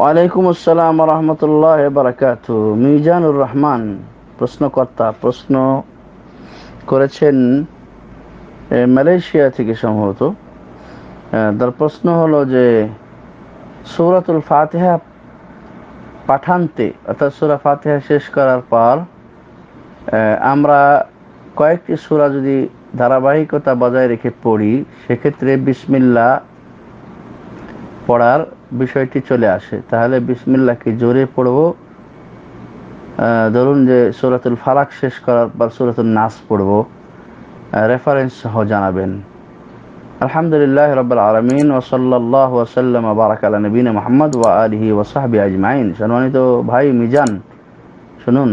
ওয়ালাইকুম আসসালাম রহমতুল্লাহ বারাকাত মিজানুর রহমান প্রশ্নকর্তা প্রশ্ন করেছেন মালয়েশিয়া থেকে সম্ভবত তার প্রশ্ন হলো যে সৌরাতুল ফাতেহা পাঠানতে অর্থাৎ সুরা ফাতেহা শেষ করার পর আমরা কয়েকটি সুরা যদি ধারাবাহিকতা বজায় রেখে পড়ি সেক্ষেত্রে বিসমিল্লা পড়ার বিষয়টি চলে আসে তাহলে বিসমিল্লাকে জোরে পড়ব ধরুন যে সুরাতুল ফালাক শেষ করার পর সুরাতুল নাস পড়ব রেফারেন্স সহ জানাবেন আলহামদুলিল্লাহ রব্বাল আলমিন ওসল্লাহ ওসাল্লাম বারাক আল নবীন মোহাম্মদ ওয়া আলহি ওসাহাবি আজমাইন সম্মানিত ভাই মিজান শুনুন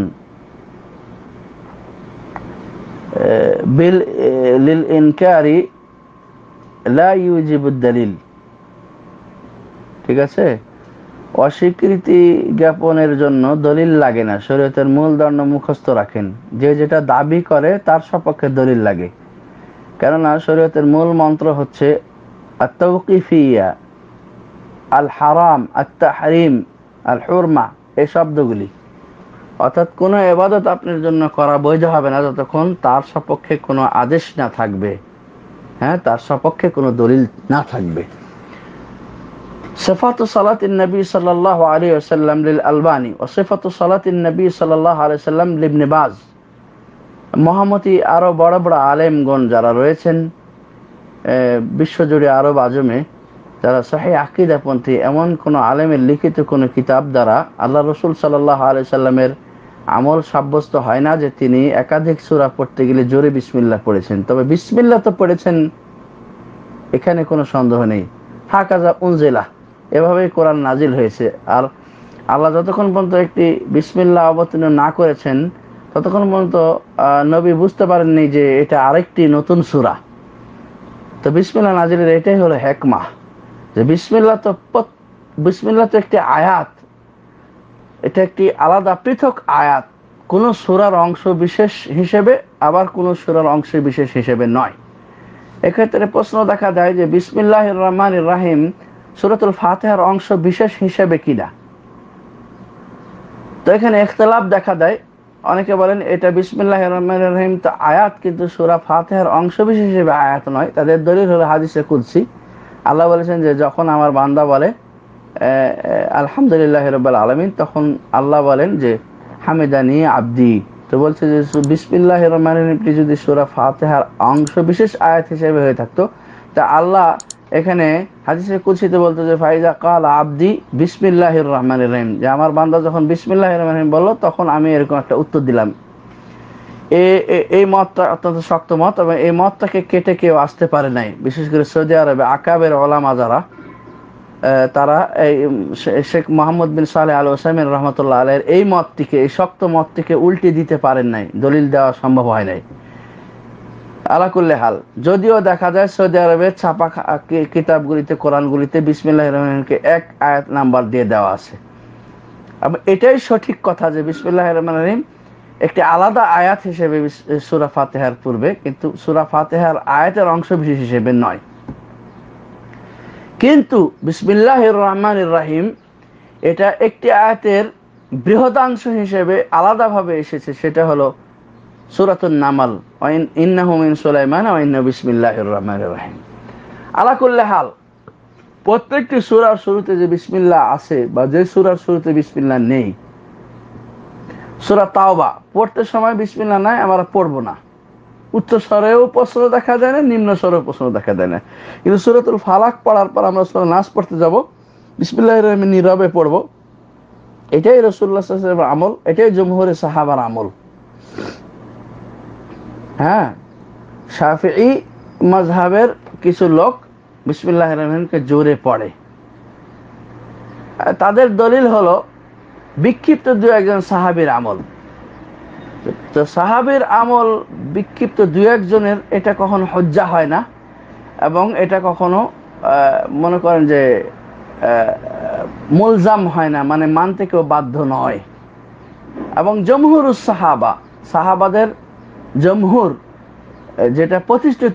বিল লিল ইনকারি লা ইউজিবুদ্দালিল ঠিক আছে অস্বীকৃতি জ্ঞাপনের জন্য দলিল লাগে না শরীয়তের মূল দণ্ড মুখস্থ রাখেন যে যেটা দাবি করে তার সপক্ষে দলিল লাগে কেননা শরীয়তের মূল মন্ত্র হচ্ছে আত্মকিফিয়া আল হারাম আত্মা হারিম আল হুরমা এই শব্দগুলি অর্থাৎ কোনো এবাদত আপনার জন্য করা বৈধ হবে না যতক্ষণ তার সপক্ষে কোনো আদেশ না থাকবে হ্যাঁ তার সপক্ষে কোনো দলিল না থাকবে صفات صلاة النبي صلى الله عليه وسلم للألباني ও صلاة النبي صلى الله عليه وسلم لابن মহামতি আরও বড় বড় আলেমগণ যারা রয়েছেন বিশ্বজুড়ে আরব আজমে যারা শাহে আকিদাপন্থী এমন কোনো আলেমের লিখিত কোনো কিতাব দ্বারা আল্লাহ রসুল সাল্লাহ আলি সাল্লামের আমল সাব্যস্ত হয় না যে তিনি একাধিক সুরা পড়তে গেলে জোরে বিসমিল্লা পড়েছেন তবে বিসমিল্লা তো পড়েছেন এখানে কোনো সন্দেহ নেই হাকাজা উনজেলা এভাবেই কোরআন নাজিল হয়েছে আর আল্লাহ যতক্ষণ পর্যন্ত একটি বিসমিল্লা অবতীর্ণ না করেছেন ততক্ষণ পর্যন্ত নবী বুঝতে পারেননি যে এটা আরেকটি নতুন সুরা তো বিসমিল্লা নাজিলের এটাই হলো হেকমা যে বিসমিল্লা তো বিসমিল্লা তো একটি আয়াত এটা একটি আলাদা পৃথক আয়াত কোনো সুরার অংশ বিশেষ হিসেবে আবার কোনো সুরার অংশ বিশেষ হিসেবে নয় এক্ষেত্রে প্রশ্ন দেখা দেয় যে বিসমিল্লাহ রহমান রাহিম সুরাতুল ফাতেহার অংশ বিশেষ হিসেবে কিনা তো এখানে এখতলাফ দেখা দেয় অনেকে বলেন এটা বিসমিল্লাহ রহমান রহিম তো আয়াত কিন্তু সুরা ফাতেহার অংশ বিশেষ হিসেবে আয়াত নয় তাদের দলিল হলো হাদিসে কুলসি আল্লাহ বলেছেন যে যখন আমার বান্দা বলে আলহামদুলিল্লাহ রব্বাল আলমিন তখন আল্লাহ বলেন যে হামিদানি আব্দি তো বলছে যে বিসমিল্লাহ রহমান রহিমটি যদি সুরা ফাতেহার অংশ বিশেষ আয়াত হিসেবে হয়ে থাকতো তা আল্লাহ এখানে হাদিসে কুছিতে বলতো যে ফাইজা কাল আবদি বিসমিল্লাহির রহমান রহিম যে আমার বান্দা যখন বিসমিল্লাহ রহমান বললো তখন আমি এরকম একটা উত্তর দিলাম এই মতটা অত্যন্ত শক্ত মত এবং এই মতটাকে কেটে কেউ আসতে পারে নাই বিশেষ করে সৌদি আরবে আকাবের ওলামা যারা তারা এই শেখ মোহাম্মদ বিন সালে আল ওসাইমিন রহমতুল্লাহ আলের এই মতটিকে এই শক্ত মতটিকে উল্টে দিতে পারেন নাই দলিল দেওয়া সম্ভব হয় নাই আলাকুল্লে হাল যদিও দেখা যায় সৌদি আরবের ছাপা কিতাবগুলিতে কোরআনগুলিতে বিসমিল্লাহ রহমানকে এক আয়াত নাম্বার দিয়ে দেওয়া আছে এটাই সঠিক কথা যে বিসমিল্লাহ রহমান রহিম একটি আলাদা আয়াত হিসেবে সুরা ফাতেহার পূর্বে কিন্তু সুরা ফাতেহার আয়াতের অংশ বিশেষ হিসেবে নয় কিন্তু বিসমিল্লাহ রহমান রাহিম এটা একটি আয়াতের বৃহদাংশ হিসেবে আলাদাভাবে এসেছে সেটা হলো সুরাতুল নামাল ইন্নাহমিন সুলাইমান ইন্না বিসমিল্লাহ রহমান রাহিম আলাকুল্লে হাল প্রত্যেকটি সুরার শুরুতে যে বিসমিল্লা আছে বা যে সুরার শুরুতে বিসমিল্লা নেই সুরা তাওবা পড়তে সময় বিসমিল্লা নাই আমরা পড়বো না উচ্চ স্বরেও প্রশ্ন দেখা যায় না নিম্ন স্বরেও প্রশ্ন দেখা যায় না কিন্তু সুরাতুল ফালাক পড়ার পর আমরা সুরা নাচ পড়তে যাব বিসমিল্লাহ রহমান নীরবে পড়বো এটাই রসুল্লাহ আমল এটাই জমহুরে সাহাবার আমল হ্যাঁ শাফি মজহাবের কিছু লোক বিসমুল্লাহ রহমানকে জোরে পড়ে তাদের দলিল হলো বিক্ষিপ্ত দু একজন সাহাবির আমল তো সাহাবির আমল বিক্ষিপ্ত দু একজনের এটা কখনো হজ্জা হয় না এবং এটা কখনো মনে করেন যে মোলজাম হয় না মানে মানতে কেউ বাধ্য নয় এবং জমহুর সাহাবা সাহাবাদের জমহুর যেটা প্রতিষ্ঠিত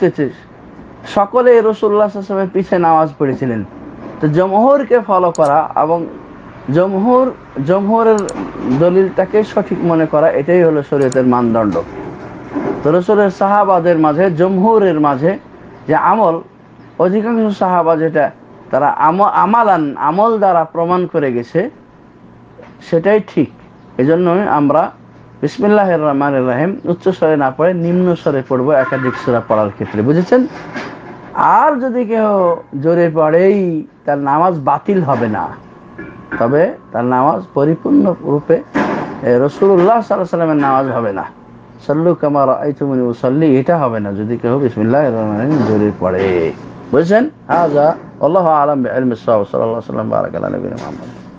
সকলে রসুল্লাহ সাল্লামের পিছে নামাজ পড়েছিলেন তো জমহুরকে ফলো করা এবং জমহুর জমহুরের দলিলটাকে সঠিক মনে করা এটাই হলো শরীয়তের মানদণ্ড তো রসুলের সাহাবাদের মাঝে জমহুরের মাঝে যে আমল অধিকাংশ সাহাবা যেটা তারা আমালান আমল দ্বারা প্রমাণ করে গেছে সেটাই ঠিক এজন্যই আমরা বিসমিল্লাহ রহমান রাহিম উচ্চ স্বরে না পড়ে নিম্ন স্বরে পড়বো একাধিক সুরা পড়ার ক্ষেত্রে বুঝেছেন আর যদি কেউ জোরে পড়েই তার নামাজ বাতিল হবে না তবে তার নামাজ পরিপূর্ণ রূপে রসুল্লাহ সাল্লাহ সাল্লামের নামাজ হবে না সল্লু কামার আইতুমনি সল্লি এটা হবে না যদি কেউ বিসমিল্লাহ রহমান জোরে পড়ে বুঝছেন আজা আল্লাহ আলম সাল্লাহ সাল্লাম বারাকাল নবীন মোহাম্মদ